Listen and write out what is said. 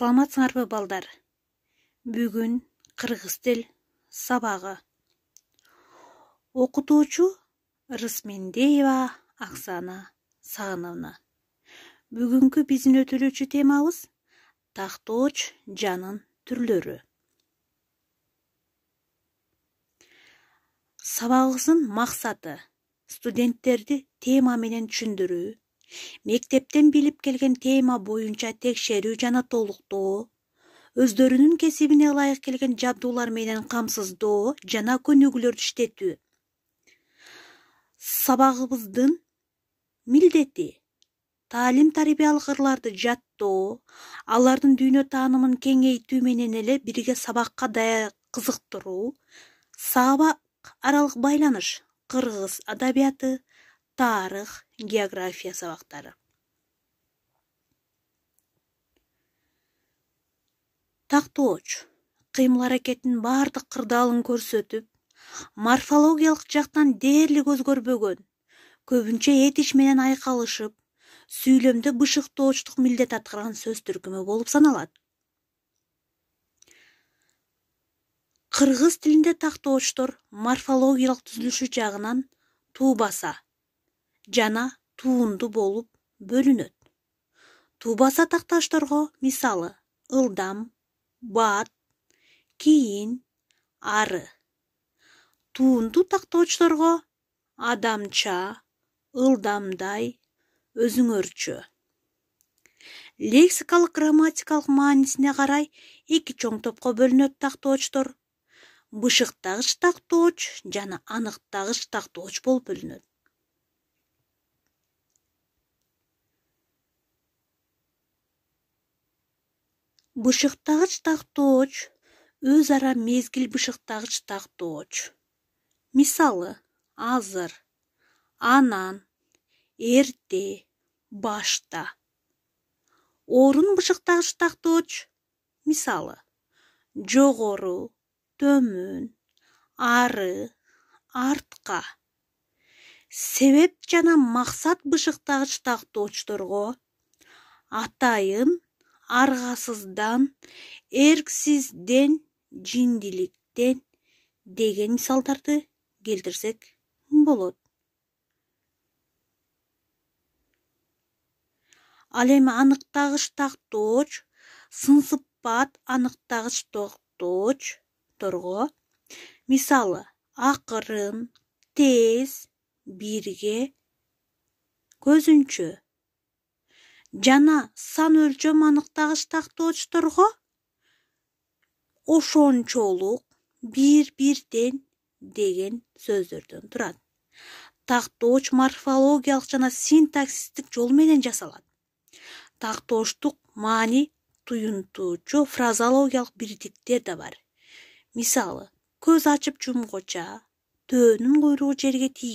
саламатсыңарбы балдар бүгүн кыргыз тил сабагы окутуучу рысмендеева оксана сагыновна бүгүнкү биздин өтүлүүчү темабыз тактооч жанын түрлөрү сабагыбыздын мақсаты студенттерди тема менен түшүндүрүү мектептен билип келген тема боюнча текшерүү жана толуктоо өздөрүнүн кесибине ылайык келген жабдуулар менен камсыздоо жана көнүгүүлөрдү иштетүү сабагыбыздын милдети таалим тарбиялык ырларды жаттоо алардын дүйнө таанымын кеңейтүү менен эле бирге сабакка даяр кызыктыруу сабак аралык байланыш кыргыз адабияты тарых география сабактары тактоочу кыймыл аракеттин баардык кырдаалын көрсөтүп морфологиялык жактан дээрлик өзгөрбөгөн көбүнчө этиш менен айкалышып сүйлөмдө бышыктоочтук милдет аткарган сөз түркүмү болуп саналат кыргыз тилинде тактоочтор морфологиялык түзүлүшү жагынан туубаса жана туунду болуп бөлүнөт тубаса такташтарго мисалы ылдам бат, кийин ары туунду тактоочторго адамча ылдамдай өзүңөрчө лексикалык грамматикалык маанисине карай эки чоң топко бөлүнөт тактоочтор бышыктагыч тактооч жана аныктагыч тактооч болуп бөлүнөт бышыктагыч тактооч өз ара мезгил бышыктагыч тактооч мисалы азыр анан эрте башта орун бышыктагыч тактооч мисалы жогору төмөн ары артка себеп жана максат бышыктагыч тактоочторго атайын аргасыздан эрксизден жиндиликтен деген мисалдарды келтирсек болот ал эми аныктагыч тактоочу сынсыпат аныктагыч токтоочторго мисалы акырын тез бирге көзүнчө жана сан өлчөм аныктагыч тактоочторго ошончолук бир бирден деген сөздөрдөн турат тактоочу морфологиялык жана синтаксистик жол менен жасалат тактоочтук маани туюнтуучу фразологиялык бирдиктер да бар мисалы көз ачып жумгуча төөнүн куйругу жерге тийип